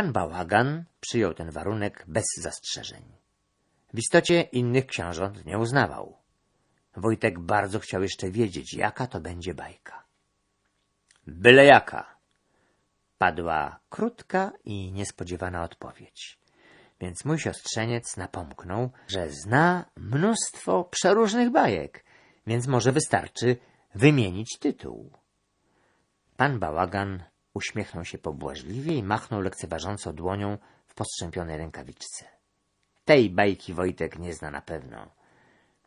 Pan Bałagan przyjął ten warunek bez zastrzeżeń. W istocie innych książąt nie uznawał. Wojtek bardzo chciał jeszcze wiedzieć, jaka to będzie bajka. Byle jaka! Padła krótka i niespodziewana odpowiedź. Więc mój siostrzeniec napomknął, że zna mnóstwo przeróżnych bajek, więc może wystarczy wymienić tytuł. Pan Bałagan Uśmiechnął się pobłażliwie i machnął lekceważąco dłonią w postrzępionej rękawiczce. Tej bajki Wojtek nie zna na pewno.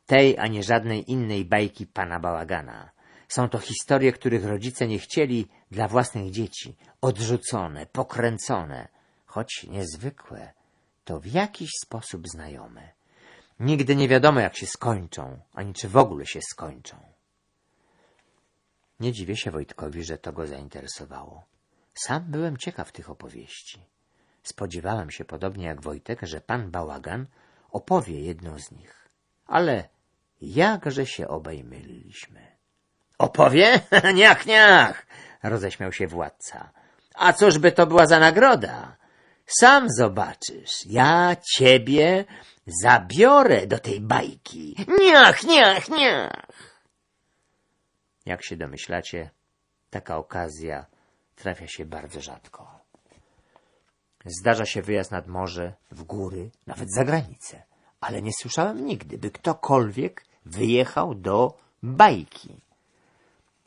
Tej, a nie żadnej innej bajki pana bałagana. Są to historie, których rodzice nie chcieli dla własnych dzieci. Odrzucone, pokręcone, choć niezwykłe, to w jakiś sposób znajome. Nigdy nie wiadomo, jak się skończą, ani czy w ogóle się skończą. Nie dziwię się Wojtkowi, że to go zainteresowało. Sam byłem ciekaw tych opowieści. Spodziewałem się, podobnie jak Wojtek, że pan Bałagan opowie jedną z nich. Ale jakże się obaj myliliśmy. Opowie? niach, niach! roześmiał się władca. A cóż by to była za nagroda? Sam zobaczysz, ja ciebie zabiorę do tej bajki. Niach, niach, niach! Jak się domyślacie, taka okazja trafia się bardzo rzadko. Zdarza się wyjazd nad morze, w góry, nawet za granicę, ale nie słyszałem nigdy, by ktokolwiek wyjechał do bajki.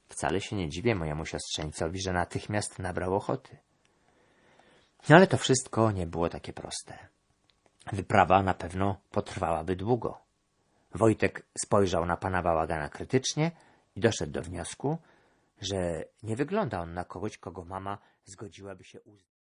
Wcale się nie dziwię mojemu siostrzeńcowi, że natychmiast nabrał ochoty. No ale to wszystko nie było takie proste. Wyprawa na pewno potrwałaby długo. Wojtek spojrzał na pana bałagana krytycznie, i doszedł do wniosku, że nie wygląda on na kogoś, kogo mama zgodziłaby się uznać